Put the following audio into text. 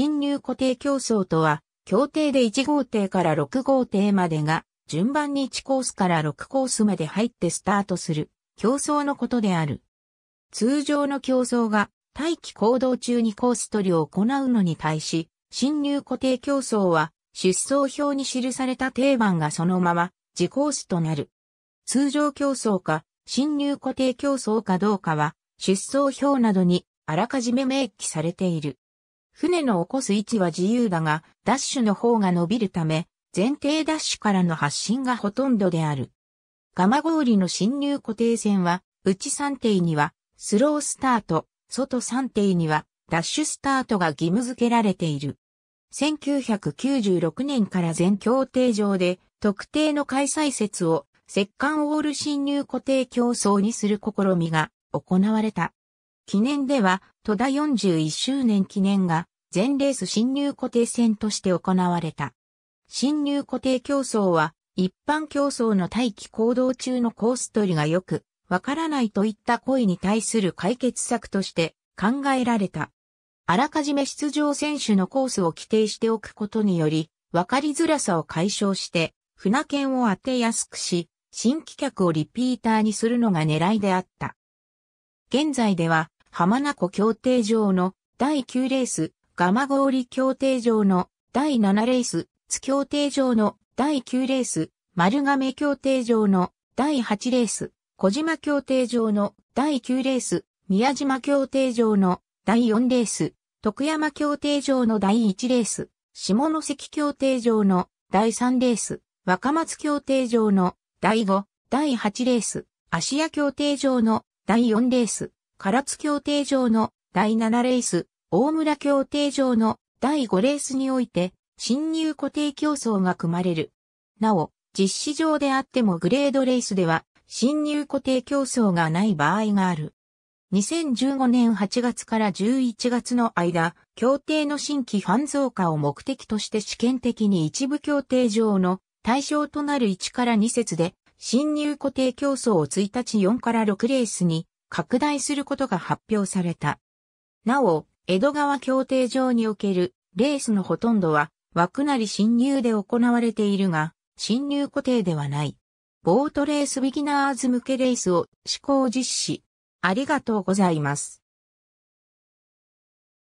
侵入固定競争とは、協定で1号艇から6号艇までが、順番に1コースから6コースまで入ってスタートする、競争のことである。通常の競争が、待機行動中にコース取りを行うのに対し、侵入固定競争は、出走表に記された定番がそのまま、自コースとなる。通常競争か、侵入固定競争かどうかは、出走表などにあらかじめ明記されている。船の起こす位置は自由だが、ダッシュの方が伸びるため、前提ダッシュからの発進がほとんどである。ガマ氷の侵入固定線は、内3定には、スロースタート、外3定には、ダッシュスタートが義務付けられている。1996年から全協定上で、特定の開催説を、石棺オール侵入固定競争にする試みが行われた。記念では、戸田41周年記念が、全レース新入固定戦として行われた。新入固定競争は、一般競争の待機行動中のコース取りがよく、わからないといった声に対する解決策として考えられた。あらかじめ出場選手のコースを規定しておくことにより、わかりづらさを解消して、船券を当てやすくし、新規客をリピーターにするのが狙いであった。現在では、浜名湖協定場の第9レース、蒲郡協定場の第7レース、津協定場の第9レース、丸亀協定場の第8レース、小島協定場の第9レース、宮島協定場の第4レース、徳山協定場の第1レース、下関協定場の第3レース、若松協定場の第5、第8レース、芦屋協定場の第4レース、唐津協定上の第7レース、大村協定上の第5レースにおいて、新入固定競争が組まれる。なお、実施上であってもグレードレースでは、新入固定競争がない場合がある。2015年8月から11月の間、協定の新規ファン増加を目的として試験的に一部協定上の対象となる1から2節で、新入固定競争を1日4から6レースに拡大することが発表された。なお、江戸川協定上におけるレースのほとんどは枠なり侵入で行われているが、侵入固定ではない。ボートレースビギナーズ向けレースを試行実施。ありがとうございます。